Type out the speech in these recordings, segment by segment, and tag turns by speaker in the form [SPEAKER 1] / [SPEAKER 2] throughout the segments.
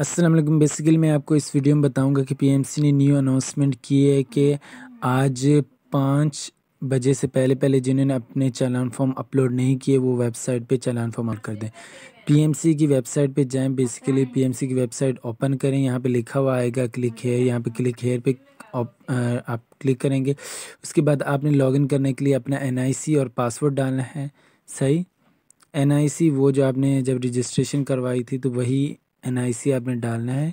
[SPEAKER 1] Aslam basically मैं आपको इस वीडियो में बताऊंगा कि पीएमसी ने न्यू अनाउंसमेंट की है कि आज पाँच बजे से पहले पहले जिन्होंने अपने चालान फॉर्म अपलोड नहीं किए वो वेबसाइट पे चालान फॉर्म कर दें पीएमसी की वेबसाइट पे जाएं बेसिकली पीएमसी की वेबसाइट ओपन करें यहाँ पे लिखा हुआ आएगा क्लिक हेयर यहाँ पे क्लिक हेयर पे आप, क्लिक करेंगे उसके बाद आपने इन करने के लिए अपना सी और पासवर्ड डालना है सही सी वो जो आपने जब रजिस्ट्रेशन करवाई थी तो वही एन आपने डालना है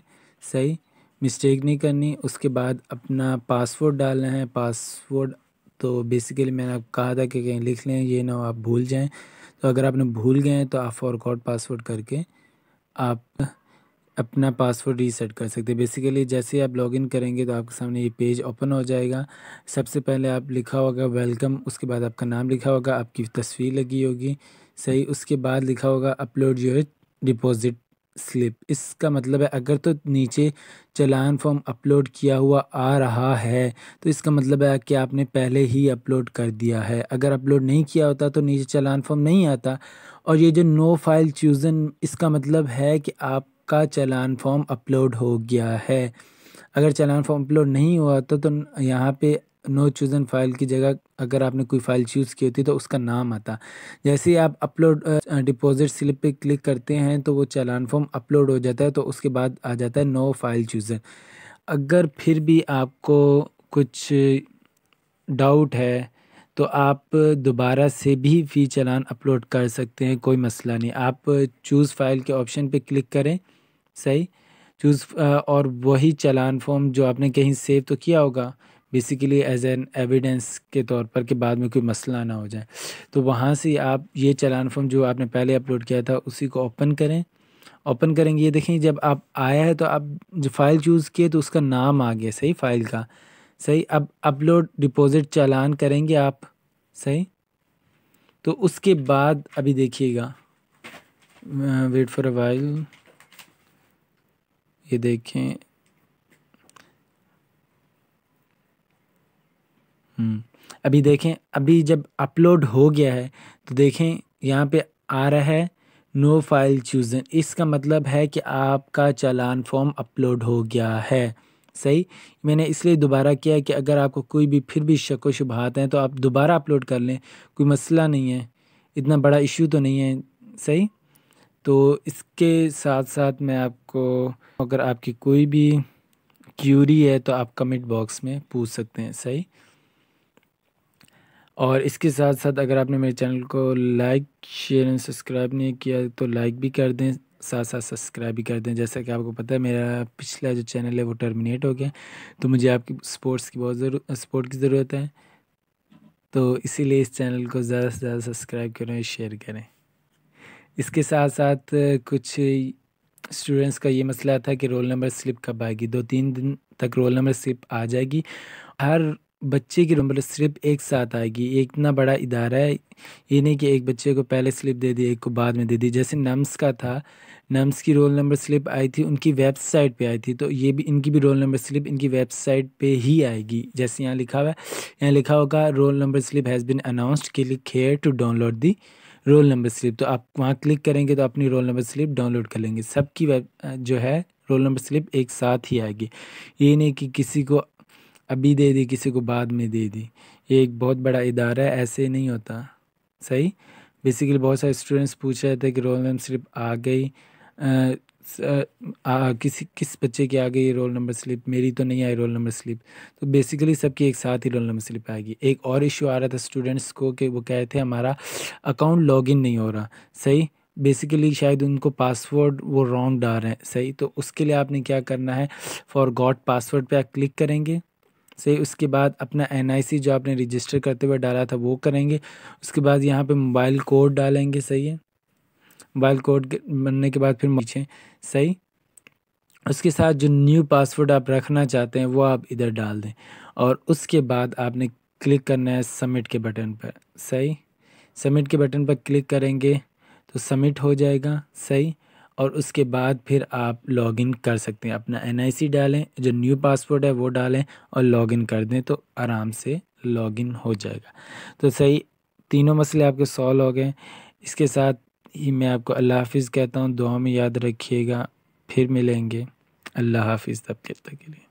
[SPEAKER 1] सही मिस्टेक नहीं करनी उसके बाद अपना पासवर्ड डालना है पासवर्ड तो बेसिकली मैंने आपको कहा था कि कहीं लिख लें ये ना आप भूल जाएं तो अगर आपने भूल गए हैं तो आप फॉरगॉट पासवर्ड करके आप अपना पासवर्ड रीसेट कर सकते हैं बेसिकली जैसे ही आप लॉगिन करेंगे तो आपके सामने ये पेज ओपन हो जाएगा सबसे पहले आप लिखा होगा वेलकम उसके बाद आपका नाम लिखा होगा आपकी तस्वीर लगी होगी सही उसके बाद लिखा होगा अपलोड योर डिपॉजिट स्लिप इसका मतलब है अगर तो नीचे चलान फॉर्म अपलोड किया हुआ आ रहा है तो इसका मतलब है कि आपने पहले ही अपलोड कर दिया है अगर अपलोड नहीं किया होता तो नीचे चलान फॉर्म नहीं आता और ये जो नो फाइल चूज़न इसका मतलब है कि आपका चलान फॉर्म अपलोड हो गया है अगर चलान फॉर्म अपलोड नहीं हुआ तो, तो यहाँ पे नो चूज़न फाइल की जगह अगर आपने कोई फाइल चूज़ की होती तो उसका नाम आता जैसे ही आप अपलोड डिपॉजिट स्लिप पे क्लिक करते हैं तो वो चालान फॉर्म अपलोड हो जाता है तो उसके बाद आ जाता है नो फाइल चूज़न अगर फिर भी आपको कुछ डाउट है तो आप दोबारा से भी फ़ी चलान अपलोड कर सकते हैं कोई मसला नहीं आप चूज़ फाइल के ऑप्शन पे क्लिक करें सही चूज़ और वही चलान फॉर्म जो आपने कहीं सेव तो किया होगा बेसिकली एज एन एविडेंस के तौर पर कि बाद में कोई मसला ना हो जाए तो वहाँ से आप ये चलान फॉर्म जो आपने पहले अपलोड किया था उसी को ओपन करें ओपन करेंगे ये देखें जब आप आया है तो आप जो फ़ाइल चूज़ किए तो उसका नाम आ गया सही फ़ाइल का सही अब अपलोड डिपॉज़िट चालान करेंगे आप सही तो उसके बाद अभी देखिएगा वेट फॉर अ वाइल ये देखें हम्म। अभी देखें अभी जब अपलोड हो गया है तो देखें यहाँ पे आ रहा है नो फाइल चूजन इसका मतलब है कि आपका चालान फॉर्म अपलोड हो गया है सही मैंने इसलिए दोबारा किया कि अगर आपको कोई भी फिर भी शक व शुबहत हैं तो आप दोबारा अपलोड कर लें कोई मसला नहीं है इतना बड़ा इशू तो नहीं है सही तो इसके साथ साथ मैं आपको अगर आपकी कोई भी क्यूरी है तो आप कमेंट बॉक्स में पूछ सकते हैं सही और इसके साथ साथ अगर आपने मेरे चैनल को लाइक शेयर एंड सब्सक्राइब नहीं किया तो लाइक भी कर दें साथ साथ सब्सक्राइब भी कर दें जैसा कि आपको पता है मेरा पिछला जो चैनल है वो टर्मिनेट हो गया तो मुझे आपकी स्पोर्ट्स की बहुत ज़रूर सपोर्ट की ज़रूरत है तो इसीलिए इस चैनल को ज़्यादा से ज़्यादा सब्सक्राइब करें शेयर करें इसके साथ साथ कुछ स्टूडेंट्स का ये मसला था कि रोल नंबर स्लिप कब आएगी दो तीन दिन तक रोल नंबर स्लिप आ जाएगी हर बच्चे की मतलब स्लिप एक साथ आएगी एक इतना बड़ा इदारा है ये नहीं कि एक बच्चे को पहले स्लिप दे दी एक को बाद में दे दी जैसे नम्स का था नम्स की रोल नंबर स्लिप आई थी उनकी वेबसाइट पे आई थी तो ये भी इनकी भी रोल नंबर स्लिप इनकी वेबसाइट पे ही आएगी जैसे यहाँ लिखा हुआ है यहाँ लिखा होगा roll number slip has been announced click here to download the roll number slip तो आप वहाँ क्लिक करेंगे तो अपनी रोल नंबर स्लिप डाउनलोड कर लेंगे सबकी वेब जो है रोल नंबर स्लिप एक साथ ही आएगी ये नहीं कि किसी को अभी दे दी किसी को बाद में दे दी ये एक बहुत बड़ा इदारा है ऐसे नहीं होता सही बेसिकली बहुत सारे स्टूडेंट्स पूछ रहे थे कि रोल नंबर स्लिप आ गई आ, आ, किसी किस बच्चे की आ गई रोल नंबर स्लिप मेरी तो नहीं आई रोल नंबर स्लिप तो बेसिकली सबकी एक साथ ही रोल नंबर स्लिप आएगी एक और इशू आ रहा था स्टूडेंट्स को कि वो कह रहे थे हमारा अकाउंट लॉगिन नहीं हो रहा सही बेसिकली शायद उनको पासवर्ड वो रॉन्ग डाल रहे हैं सही तो उसके लिए आपने क्या करना है फॉर गॉड पासवर्ड पर आप क्लिक करेंगे से उसके बाद अपना एन जो आपने रजिस्टर करते हुए डाला था वो करेंगे उसके बाद यहाँ पे मोबाइल कोड डालेंगे सही है मोबाइल कोड बनने के बाद फिर पीछे सही उसके साथ जो न्यू पासवर्ड आप रखना चाहते हैं वो आप इधर डाल दें और उसके बाद आपने क्लिक करना है सबमिट के बटन पर सही सबमिट के बटन पर क्लिक करेंगे तो सबमिट हो जाएगा सही और उसके बाद फिर आप लॉगिन कर सकते हैं अपना एन डालें जो न्यू पासवर्ड है वो डालें और लॉगिन कर दें तो आराम से लॉगिन हो जाएगा तो सही तीनों मसले आपके सॉल्व हो गए इसके साथ ही मैं आपको अल्लाह हाफिज़ कहता हूँ दुआ में याद रखिएगा फिर मिलेंगे अल्लाह हाफिज़ तब तक के लिए